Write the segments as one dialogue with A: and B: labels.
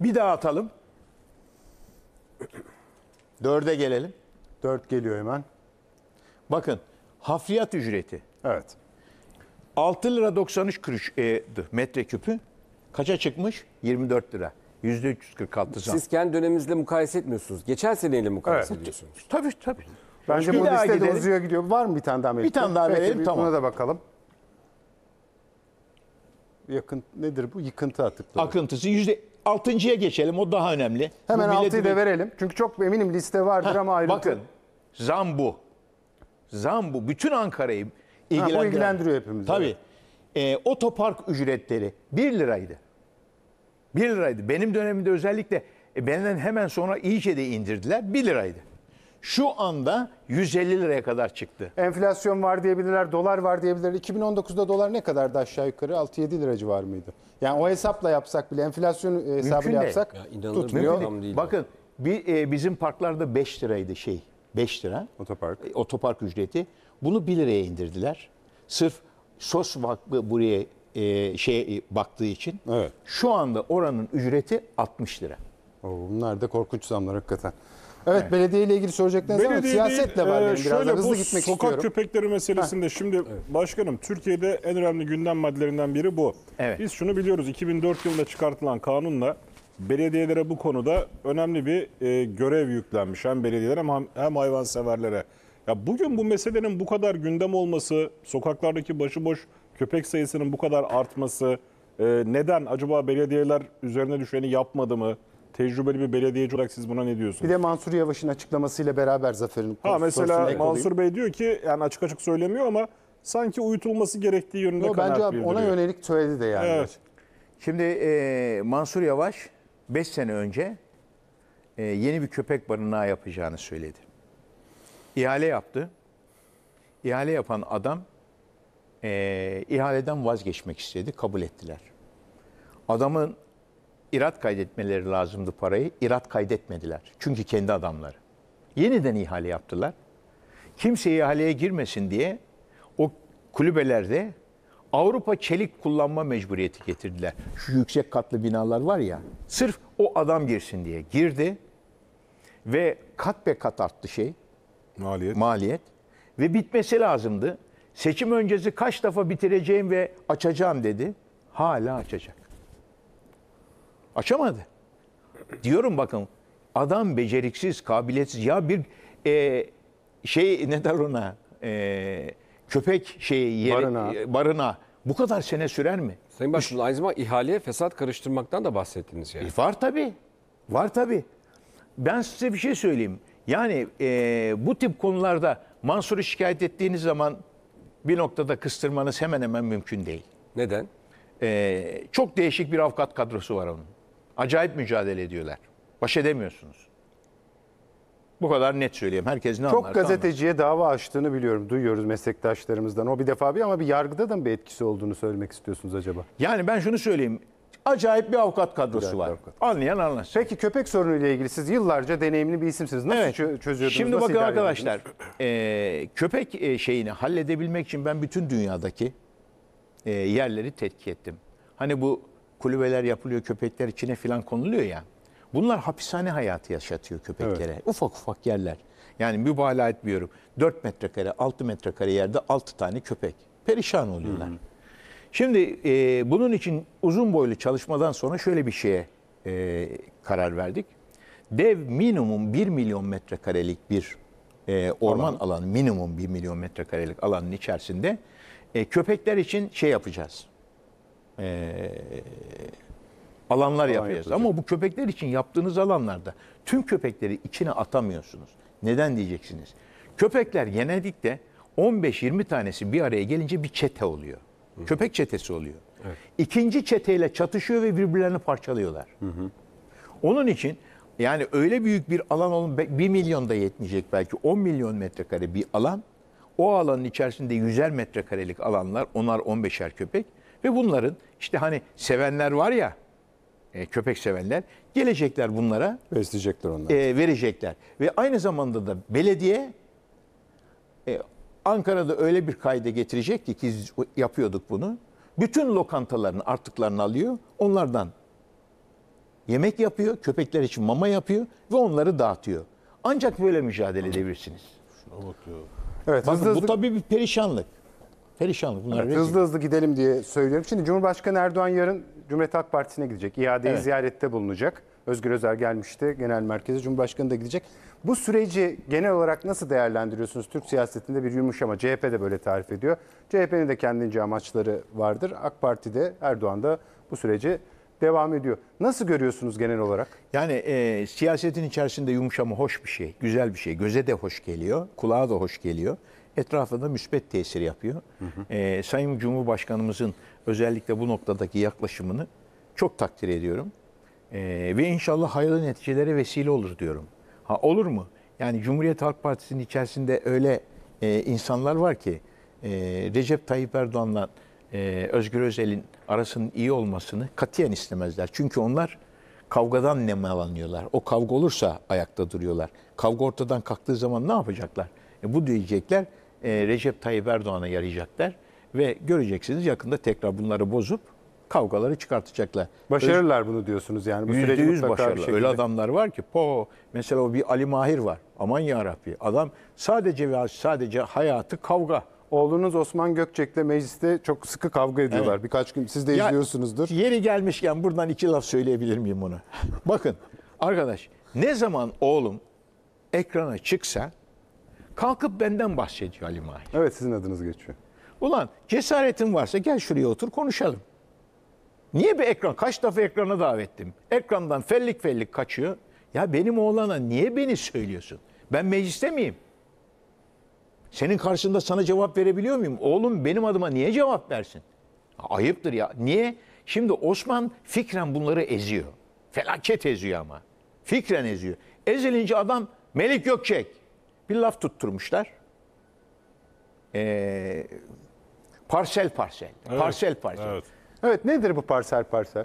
A: Bir daha atalım. Dörde gelelim. Dört geliyor hemen. Bakın hafriyat ücreti. Evet. 6 lira 93 kuruş e, metreküpü kaça çıkmış? 24 lira. Yüzde %346 zam. Siz
B: kendi döneminizle mukayese etmiyorsunuz.
A: Geçen seneyle
B: mukayese Evet. ediyorsunuz. Tabii tabii.
A: Bence Bir bu daha listede uzuyor
C: gidiyor. Var mı bir tane daha Bir tane daha verelim, bir tamam. Buna da
A: bakalım. Yakın nedir bu? Yıkıntı atıkları. Akıntısı yüzde Altıncıya geçelim o daha önemli. Hemen bu altıyı da verelim.
C: Çünkü çok eminim liste vardır ha, ama ayrıntı. Bakın
A: zam bu. Zam bu. Bütün Ankara'yı ilgilendiriyor. Ha, bu ilgilendiriyor hepimizi. Tabii. Evet. E, otopark ücretleri 1 liraydı. 1 liraydı. Benim dönemimde özellikle e, benden hemen sonra iyice de indirdiler. 1 liraydı şu anda 150 liraya kadar çıktı.
C: Enflasyon var diyebilirler, dolar var diyebilirler. 2019'da dolar ne kadardı aşağı yukarı? 6-7 lira civarı mıydı? Yani o hesapla yapsak bile, enflasyon hesabını yapsak ya, tutmuyor.
A: Değil Bakın bir, e, bizim parklarda 5 liraydı şey. 5 lira. Otopark. E, otopark ücreti. Bunu 1 liraya indirdiler. Sırf sos vakfı buraya e, şey e, baktığı için. Evet. Şu anda oranın ücreti 60 lira. Oo, bunlar da korkunç zamlar hakikaten.
C: Evet, evet. belediye ile ilgili söyleyecekleriniz var. siyasetle var benim e, biraz şöyle, hızlı gitmek sokak istiyorum. Sokak köpekleri
B: meselesinde ha. şimdi evet. başkanım Türkiye'de en önemli gündem maddelerinden biri bu. Evet. Biz şunu biliyoruz 2004 yılında çıkartılan kanunla belediyelere bu konuda önemli bir e, görev yüklenmiş hem belediyelere hem, hem hayvanseverlere. Ya bugün bu meselenin bu kadar gündem olması, sokaklardaki başıboş köpek sayısının bu kadar artması, e, neden acaba belediyeler üzerine düşeni yapmadı mı? Tecrübeli bir belediyeci olarak siz buna ne diyorsunuz? Bir de Mansur Yavaş'ın açıklamasıyla beraber zaferin
A: Ha mesela Mansur
B: Bey diyor ki yani açık açık söylemiyor ama sanki uyutulması gerektiği yönünde Yo, kanaat bence bildiriyor. ona
A: yönelik söyledi de yani. Evet. Şimdi e, Mansur Yavaş 5 sene önce e, yeni bir köpek barınağı yapacağını söyledi. İhale yaptı. İhale yapan adam e, ihaleden vazgeçmek istedi. Kabul ettiler. Adamın İrat kaydetmeleri lazımdı parayı. İrat kaydetmediler. Çünkü kendi adamları. Yeniden ihale yaptılar. Kimse ihaleye girmesin diye o kulübelerde Avrupa çelik kullanma mecburiyeti getirdiler. Şu yüksek katlı binalar var ya. Sırf o adam girsin diye girdi ve kat be kat arttı şey. Maliyet. Maliyet. Ve bitmesi lazımdı. Seçim öncesi kaç defa bitireceğim ve açacağım dedi. Hala açacak. Açamadı. Diyorum bakın adam beceriksiz, kabiliyetsiz. Ya bir e, şey ne der ona e, köpek şeyi yeri, barına. barına bu kadar sene sürer mi? Sayın Başkanım aynı zamanda ihaleye fesat karıştırmaktan da bahsettiniz yani. E var tabi, Var tabi. Ben size bir şey söyleyeyim. Yani e, bu tip konularda Mansur'u şikayet ettiğiniz zaman bir noktada kıstırmanız hemen hemen mümkün değil. Neden? E, çok değişik bir avukat kadrosu var onun. Acayip mücadele ediyorlar. Baş edemiyorsunuz. Bu kadar net söyleyeyim. Herkes ne Çok Çok gazeteciye
C: anlar. dava açtığını biliyorum. Duyuyoruz meslektaşlarımızdan. O bir defa bir ama bir yargıda da mı bir etkisi
A: olduğunu söylemek istiyorsunuz acaba? Yani ben şunu söyleyeyim. Acayip bir avukat kadrosu Acayip var. Avukat.
C: Anlayan anlasın. Peki köpek sorunuyla ilgili siz yıllarca deneyimli bir isimsiniz. Nasıl evet. çözüyordunuz? Şimdi Nasıl bakın arkadaşlar
A: e, köpek şeyini halledebilmek için ben bütün dünyadaki e, yerleri tetkik ettim. Hani bu kulübeler yapılıyor, köpekler içine filan konuluyor ya. Bunlar hapishane hayatı yaşatıyor köpeklere. Evet. Ufak ufak yerler. Yani mübalağa etmiyorum. 4 metrekare, 6 metrekare yerde 6 tane köpek. Perişan oluyorlar. Hı Şimdi e, bunun için uzun boylu çalışmadan sonra şöyle bir şeye e, karar verdik. Dev minimum 1 milyon metrekarelik bir e, orman Alan. alanı, minimum 1 milyon metrekarelik alanın içerisinde e, köpekler için şey yapacağız e, alanlar yapıyoruz. Ama bu köpekler için yaptığınız alanlarda tüm köpekleri içine atamıyorsunuz. Neden diyeceksiniz? Köpekler genellikle 15-20 tanesi bir araya gelince bir çete oluyor. Hı-hı. Köpek çetesi oluyor. Evet. İkinci çeteyle çatışıyor ve birbirlerini parçalıyorlar. Hı-hı. Onun için yani öyle büyük bir alan olun 1 milyon da yetmeyecek belki 10 milyon metrekare bir alan. O alanın içerisinde 100'er metrekarelik alanlar onar 15'er köpek ve bunların işte hani sevenler var ya e, köpek sevenler gelecekler bunlara. Besleyecekler onları. E, verecekler. Ve aynı zamanda da belediye e, Ankara'da öyle bir kayda getirecekti ki biz yapıyorduk bunu. Bütün lokantaların artıklarını alıyor. Onlardan yemek yapıyor, köpekler için mama yapıyor ve onları dağıtıyor. Ancak böyle mücadele edebilirsiniz.
B: Şuna bakıyor. Evet, Bakın, hızlı, hızlı. bu
A: tabii bir perişanlık. Perişanlık bunlar. Evet, hızlı hızlı
C: gidelim diye söylüyorum. Şimdi Cumhurbaşkanı Erdoğan yarın Cumhuriyet Halk Partisi'ne gidecek. İadeyi evet. ziyarette bulunacak. Özgür Özel gelmişti genel merkeze. Cumhurbaşkanı da gidecek. Bu süreci genel olarak nasıl değerlendiriyorsunuz? Türk siyasetinde bir yumuşama. CHP de böyle tarif ediyor. CHP'nin de kendince amaçları vardır. AK Parti'de Erdoğan da bu süreci devam ediyor. Nasıl görüyorsunuz genel
A: olarak? Yani e, siyasetin içerisinde yumuşama hoş bir şey, güzel bir şey. Göze de hoş geliyor, kulağa da hoş geliyor etrafında müsbet tesir yapıyor. Hı hı. E, Sayın Cumhurbaşkanımızın özellikle bu noktadaki yaklaşımını çok takdir ediyorum. E, ve inşallah hayırlı neticelere vesile olur diyorum. Ha olur mu? Yani Cumhuriyet Halk Partisi'nin içerisinde öyle e, insanlar var ki e, Recep Tayyip Erdoğan'la e, Özgür Özel'in arasının iyi olmasını katiyen istemezler. Çünkü onlar kavgadan nemalanıyorlar. O kavga olursa ayakta duruyorlar. Kavga ortadan kalktığı zaman ne yapacaklar? E, bu diyecekler e, Recep Tayyip Erdoğan'a yarayacaklar. Ve göreceksiniz yakında tekrar bunları bozup kavgaları çıkartacaklar. Başarırlar Öz, bunu diyorsunuz yani. Bu süreci yüz başarılı. Öyle adamlar var ki po mesela o bir Ali Mahir var. Aman ya Rabbi. Adam sadece ve sadece hayatı kavga. Oğlunuz Osman Gökçek'le mecliste çok sıkı kavga ediyorlar. Evet. Birkaç gün siz de ya, izliyorsunuzdur. Yeri gelmişken buradan iki laf söyleyebilir miyim bunu? Bakın arkadaş ne zaman oğlum ekrana çıksa Kalkıp benden bahsediyor Ali Mahir. Evet sizin adınız geçiyor. Ulan cesaretin varsa gel şuraya otur konuşalım. Niye bir ekran? Kaç defa ekrana davettim. Ekrandan fellik fellik kaçıyor. Ya benim oğlana niye beni söylüyorsun? Ben mecliste miyim? Senin karşında sana cevap verebiliyor muyum? Oğlum benim adıma niye cevap versin? Ayıptır ya. Niye? Şimdi Osman fikren bunları eziyor. Felaket eziyor ama. Fikren eziyor. Ezilince adam Melik Gökçek bir laf tutturmuşlar. Ee, parsel parsel. Evet. Parsel parsel. Evet. Evet nedir bu parsel parsel?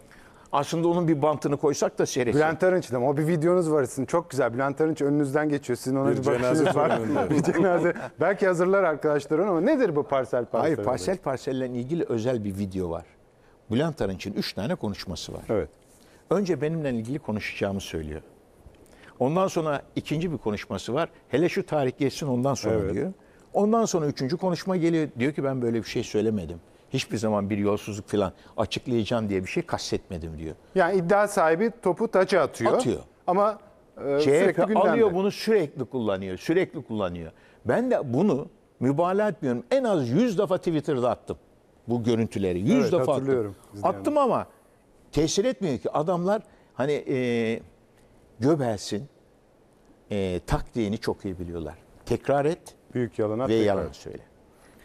A: Aslında onun bir bantını koysak da seyretsin.
C: Bülent Arınç'ın ama o bir videonuz var sizin. Çok güzel. Bülent Arınç önünüzden geçiyor. Sizin ona bir, bir bakışınız var. bir cenaze. Belki hazırlar arkadaşlar onu ama nedir bu parsel parsel? Hayır parsel
A: parselle ilgili özel bir video var. Bülent Arınç'ın üç tane konuşması var. Evet. Önce benimle ilgili konuşacağımı söylüyor. Ondan sonra ikinci bir konuşması var. Hele şu tarih geçsin ondan sonra evet. diyor. Ondan sonra üçüncü konuşma geliyor. Diyor ki ben böyle bir şey söylemedim. Hiçbir zaman bir yolsuzluk falan açıklayacağım diye bir şey kastetmedim diyor.
C: Yani iddia sahibi topu taça atıyor. Atıyor. Ama e, CHP sürekli gündemde. alıyor
A: bunu sürekli kullanıyor. Sürekli kullanıyor. Ben de bunu mübalağa etmiyorum. En az 100 defa Twitter'da attım bu görüntüleri. 100 evet, defa attım. Attım ama tesir etmiyor ki adamlar hani e, Göbels'in e, taktiğini çok iyi biliyorlar. Tekrar et Büyük yalana ve yalan söyle.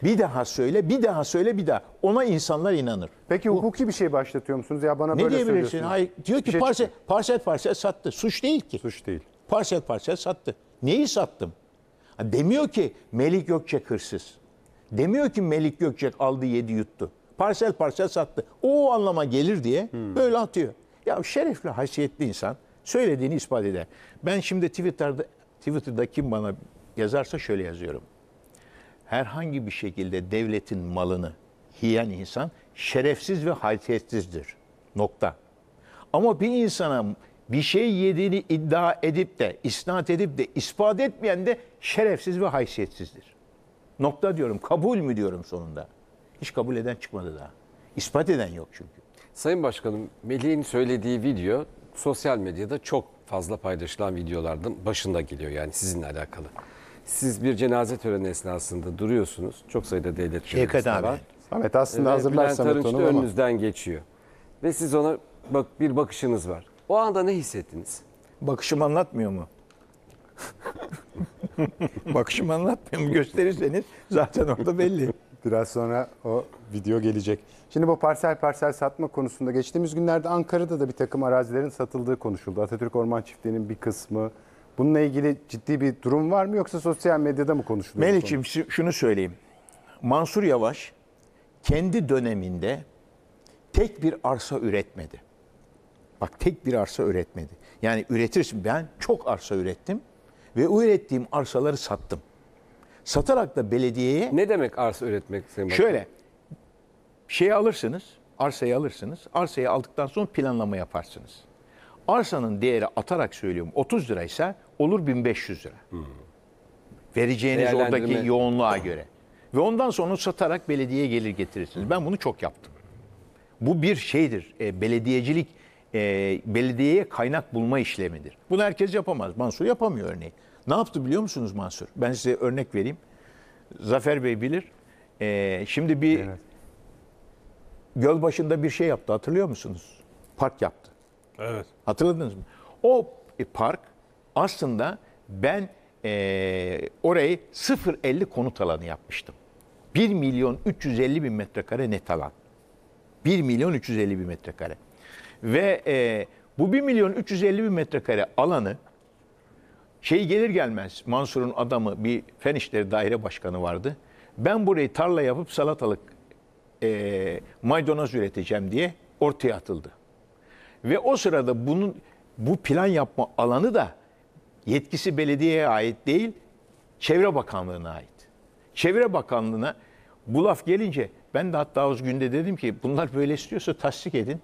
A: Bir daha söyle, bir daha söyle, bir daha. Ona insanlar inanır. Peki hukuki bir şey başlatıyor musunuz? Ya bana ne böyle diyebilirsin? söylüyorsunuz. Hayır, diyor ki şey parsel, parsel parsel sattı. Suç değil ki. Suç değil. Parsel parsel sattı. Neyi sattım? Demiyor ki Melik Gökçek hırsız. Demiyor ki Melik Gökçek aldı yedi yuttu. Parsel parsel sattı. O, anlama gelir diye böyle atıyor. Ya şerefli haysiyetli insan söylediğini ispat eder. Ben şimdi Twitter'da Twitter'da kim bana yazarsa şöyle yazıyorum. Herhangi bir şekilde devletin malını yiyen insan şerefsiz ve haysiyetsizdir. Nokta. Ama bir insana bir şey yediğini iddia edip de, isnat edip de, ispat etmeyen de şerefsiz ve haysiyetsizdir. Nokta diyorum. Kabul mü diyorum sonunda. Hiç kabul eden çıkmadı daha. İspat eden yok çünkü.
B: Sayın Başkanım, Melih'in söylediği video sosyal medyada çok fazla paylaşılan videolardan başında geliyor yani sizinle alakalı. Siz bir cenaze töreni esnasında duruyorsunuz. Çok sayıda devlet Şevket görevlisi abi. var. Samet aslında hazırlarsanız hazırlar Bülent Samet Arınç da onu ama. önünüzden geçiyor. Ve siz ona bak bir bakışınız var. O anda ne hissettiniz?
A: Bakışım anlatmıyor mu? Bakışım anlatmıyor mu? Gösterirseniz zaten orada belli. Biraz sonra o video gelecek.
C: Şimdi bu parsel parsel satma konusunda geçtiğimiz günlerde Ankara'da da bir takım arazilerin satıldığı konuşuldu. Atatürk Orman Çiftliği'nin bir kısmı. Bununla ilgili ciddi bir durum var mı yoksa sosyal medyada
A: mı konuşuluyor? Melih'ciğim şunu söyleyeyim. Mansur Yavaş kendi döneminde tek bir arsa üretmedi. Bak tek bir arsa üretmedi. Yani üretirsin ben çok arsa ürettim ve ürettiğim arsaları sattım. Satarak da belediyeye... Ne demek arsa üretmek? Sayın Bakan? Şöyle, şeyi alırsınız, arsayı alırsınız. Arsayı aldıktan sonra planlama yaparsınız. Arsanın değeri atarak söylüyorum 30 liraysa olur 1500 lira. Hmm. Vereceğiniz oradaki yoğunluğa göre. Ve ondan sonra satarak belediyeye gelir getirirsiniz. Ben bunu çok yaptım. Bu bir şeydir. E, belediyecilik, e, belediyeye kaynak bulma işlemidir. Bunu herkes yapamaz. Mansur yapamıyor örneğin. Ne yaptı biliyor musunuz Mansur? Ben size örnek vereyim. Zafer Bey bilir. Ee, şimdi bir evet. göl başında bir şey yaptı hatırlıyor musunuz? Park yaptı. Evet. Hatırladınız mı? O e, park aslında ben e, orayı 0.50 konut alanı yapmıştım. 1 milyon 350 bin metrekare net alan. 1 milyon 350 bin metrekare. Ve e, bu 1 milyon 350 bin metrekare alanı şey gelir gelmez Mansur'un adamı bir Fen İşleri Daire Başkanı vardı. Ben burayı tarla yapıp salatalık e, maydanoz üreteceğim diye ortaya atıldı. Ve o sırada bunun bu plan yapma alanı da yetkisi belediyeye ait değil, Çevre Bakanlığı'na ait. Çevre Bakanlığı'na bu laf gelince ben de hatta o günde dedim ki bunlar böyle istiyorsa tasdik edin.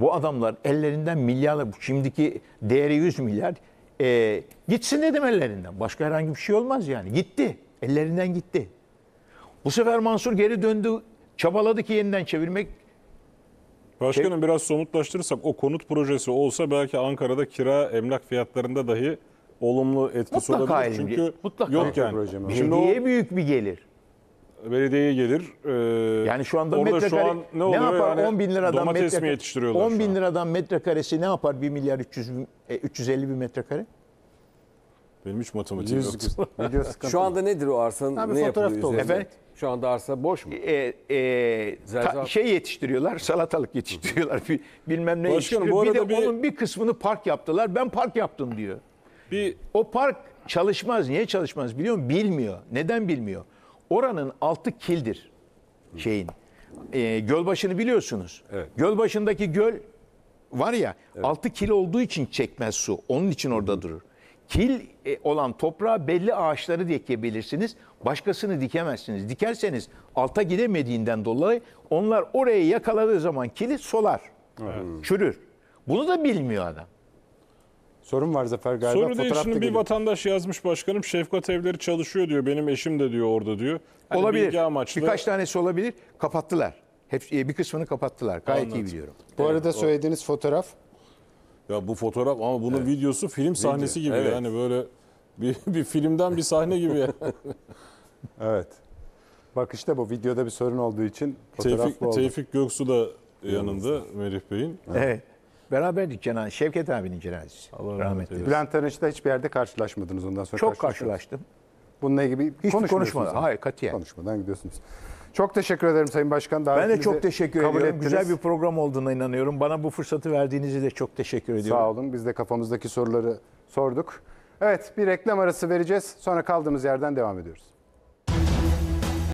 A: Bu adamlar ellerinden milyarlar, şimdiki değeri 100 milyar, e, gitsin dedim ellerinden. Başka herhangi bir şey olmaz yani. Gitti. Ellerinden gitti. Bu sefer Mansur geri döndü. Çabaladı ki
B: yeniden çevirmek Başkanım şey... biraz somutlaştırırsak o konut projesi olsa belki Ankara'da kira emlak fiyatlarında dahi olumlu etkisi mutlaka olabilir. Çünkü mutlaka yok yani. Şimdi
A: büyük bir gelir belediyeye gelir. Ee, yani şu anda orada metrekare şu an ne, oluyor? ne yapar? Yani 10 bin liradan domates metrekare, mi yetiştiriyorlar? 10 bin liradan metrekaresi ne yapar 1 milyar 300 bin, e, 350 bin metrekare?
B: Benim hiç matematiğim Yüz, yok. şu anda
A: nedir o arsanın Tabii ne yapılıyor? Efendim? Şu anda arsa boş mu? E, e, ta, şey yetiştiriyorlar, salatalık yetiştiriyorlar, bilmem ne Başkanım, yetiştiriyor. Bir de bir... onun bir kısmını park yaptılar, ben park yaptım diyor. Bir... O park çalışmaz. Niye çalışmaz biliyor musun? Bilmiyor. Neden bilmiyor? Oranın altı kildir şeyin. E, Gölbaşı'nı biliyorsunuz. Evet. Gölbaşı'ndaki göl var ya evet. altı kil olduğu için çekmez su. Onun için orada durur. Kil e, olan toprağa belli ağaçları dikebilirsiniz. Başkasını dikemezsiniz. Dikerseniz alta gidemediğinden dolayı onlar oraya yakaladığı zaman kili solar. Evet. Çürür. Bunu da bilmiyor adam.
B: Sorun var Zafer galiba. Soru değil şimdi bir vatandaş yazmış başkanım Şefkat Evleri çalışıyor diyor. Benim eşim de diyor orada diyor. Hani olabilir. bilgi amaçlı. Birkaç tanesi olabilir. Kapattılar. Hep e, bir kısmını kapattılar. Gayet Anladım. iyi biliyorum. Bu arada
C: söylediğiniz fotoğraf
B: Ya bu fotoğraf ama bunun videosu film sahnesi gibi evet. yani böyle bir, bir filmden bir sahne gibi.
C: Evet. Bak işte bu videoda bir sorun olduğu için fotoğraflı Tevfik, oldu. Tevfik Göksu da
B: yanında Merih Bey'in. Evet.
A: Beraberdik cenaze. Şevket abinin cenazesi. Allah rahmet eylesin.
C: Bülent Arınç'la hiçbir yerde karşılaşmadınız ondan sonra. Çok karşılaştım.
A: Bununla ilgili hiç konuşmadan. Hayır
C: katiyen. Konuşmadan gidiyorsunuz. Çok teşekkür ederim Sayın Başkan. Ben de çok teşekkür kabul ediyorum. Ettiniz. Güzel bir
A: program olduğuna inanıyorum. Bana bu fırsatı verdiğinizi de çok teşekkür ediyorum. Sağ olun. Biz de kafamızdaki soruları sorduk.
C: Evet bir reklam arası vereceğiz. Sonra kaldığımız yerden devam ediyoruz.